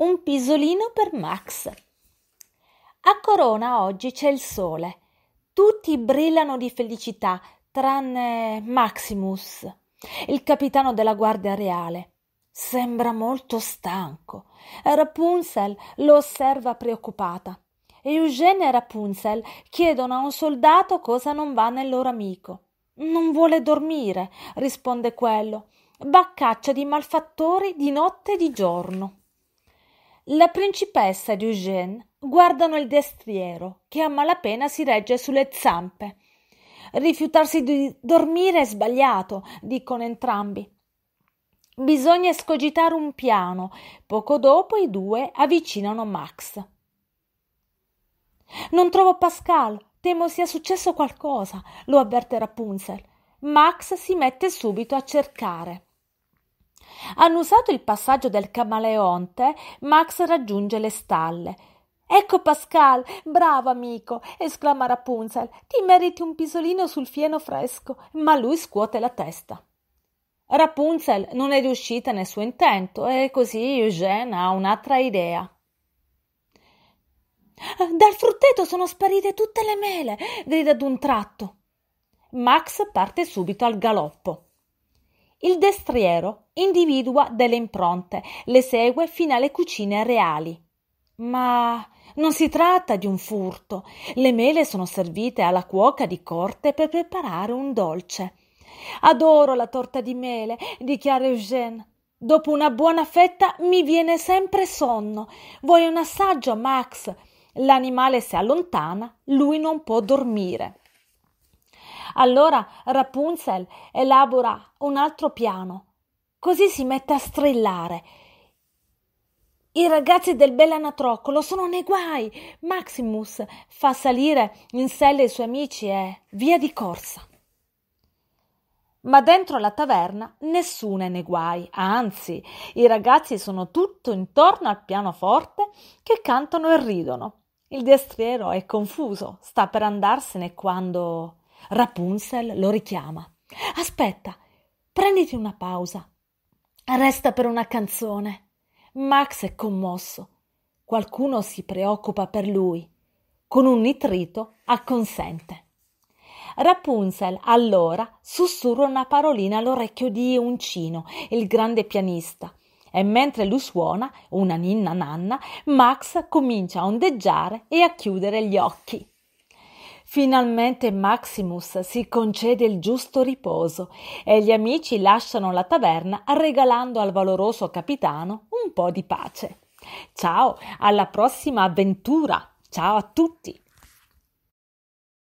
Un pisolino per Max. A Corona oggi c'è il sole. Tutti brillano di felicità, tranne Maximus, il capitano della Guardia Reale. Sembra molto stanco. Rapunzel lo osserva preoccupata. Eugene e Rapunzel chiedono a un soldato cosa non va nel loro amico. Non vuole dormire, risponde quello. Baccaccia di malfattori di notte e di giorno. La principessa di Eugène guardano il destriero, che a malapena si regge sulle zampe. Rifiutarsi di dormire è sbagliato, dicono entrambi. Bisogna escogitare un piano. Poco dopo i due avvicinano Max. Non trovo Pascal, temo sia successo qualcosa, lo avverte Rapunzel. Max si mette subito a cercare. Annusato il passaggio del camaleonte, Max raggiunge le stalle. Ecco Pascal, bravo amico, esclama Rapunzel, ti meriti un pisolino sul fieno fresco, ma lui scuote la testa. Rapunzel non è riuscita nel suo intento e così Eugene ha un'altra idea. Dal frutteto sono sparite tutte le mele, grida d'un tratto. Max parte subito al galoppo. Il destriero individua delle impronte, le segue fino alle cucine reali. Ma non si tratta di un furto. Le mele sono servite alla cuoca di corte per preparare un dolce. Adoro la torta di mele, dichiara Eugène. Dopo una buona fetta mi viene sempre sonno. Vuoi un assaggio, Max? L'animale si allontana, lui non può dormire. Allora Rapunzel elabora un altro piano. Così si mette a strillare. I ragazzi del Bellanatroccolo sono nei guai. Maximus fa salire in sella i suoi amici e via di corsa. Ma dentro la taverna nessuno è nei guai, anzi, i ragazzi sono tutto intorno al pianoforte che cantano e ridono. Il destriero è confuso, sta per andarsene quando Rapunzel lo richiama. Aspetta, prenditi una pausa. Resta per una canzone. Max è commosso. Qualcuno si preoccupa per lui. Con un nitrito acconsente. Rapunzel allora sussurra una parolina all'orecchio di Uncino, il grande pianista, e mentre lui suona una ninna nanna, Max comincia a ondeggiare e a chiudere gli occhi. Finalmente Maximus si concede il giusto riposo e gli amici lasciano la taverna regalando al valoroso capitano un po' di pace. Ciao, alla prossima avventura! Ciao a tutti!